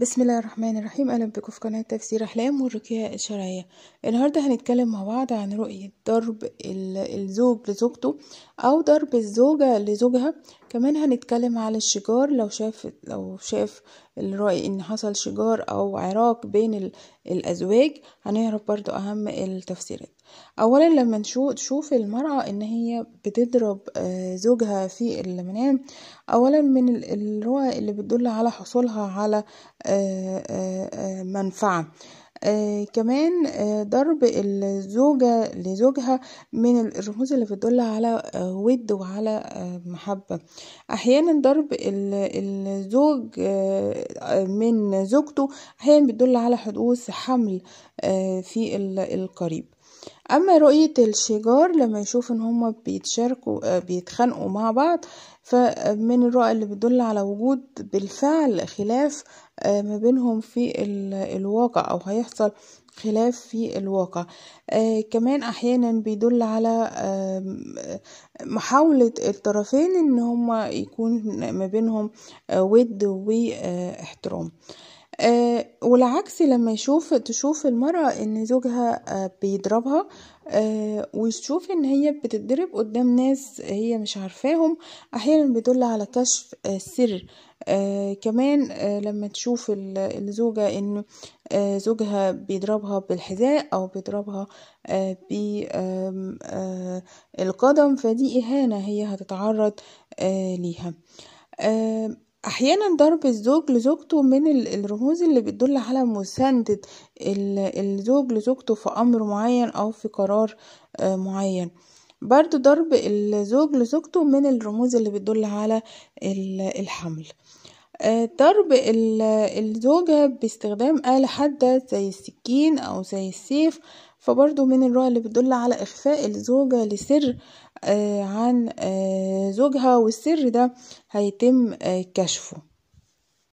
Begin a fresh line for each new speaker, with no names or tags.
بسم الله الرحمن الرحيم اهلا بكم في قناه تفسير احلام والرقيه الشرعيه النهارده هنتكلم مع بعض عن رؤيه ضرب الزوج لزوجته او ضرب الزوجه لزوجها كمان هنتكلم على الشجار لو شاف لو شاف الرأي ان حصل شجار او عراك بين الازواج هنعرف برضو اهم التفسيرات اولا لما نشوف المرأة ان هي بتضرب آه، زوجها في المنام اولا من الرؤى اللي بتدل على حصولها على آه، منفعة آه، كمان آه، ضرب الزوجة لزوجها من الرموز اللي بتدل على آه، ود وعلى محبة أحيانا ضرب الزوج من زوجته أحيانا بتدل على حدوث حمل في القريب أما رؤية الشجار لما يشوف إن هما بيتشاركوا آه، بيتخانقوا مع بعض فمن آه، الرؤى اللي بتدل على وجود بالفعل خلاف آه، ما بينهم في الواقع أو هيحصل خلاف في الواقع آه كمان احيانا بيدل على آه محاولة الطرفين ان هما يكون ما بينهم آه ود واحترام آه آه، والعكس لما يشوف تشوف المرأة ان زوجها آه، بيضربها آه ويشوف ان هي بتتضرب قدام ناس هي مش عارفاهم احيانا بيدل على كشف السر آه، كمان لما تشوف الزوجة ان زوجها بيضربها بالحذاء او بيضربها بالقدم فدي اهانة هي هتتعرض ليها أحيانا ضرب الزوج لزوجته من الرموز اللي بتدل على مساندة الزوج لزوجته في أمر معين أو في قرار آه، معين برضو ضرب الزوج لزوجته من الرموز اللي بتدل على الحمل آه، ضرب الزوجة باستخدام آلة حادة زي السكين أو زي السيف فبرضو من الرؤى اللي بتدل على إخفاء الزوجة لسر آه، عن آه، زوجها والسر ده هيتم آه، كشفه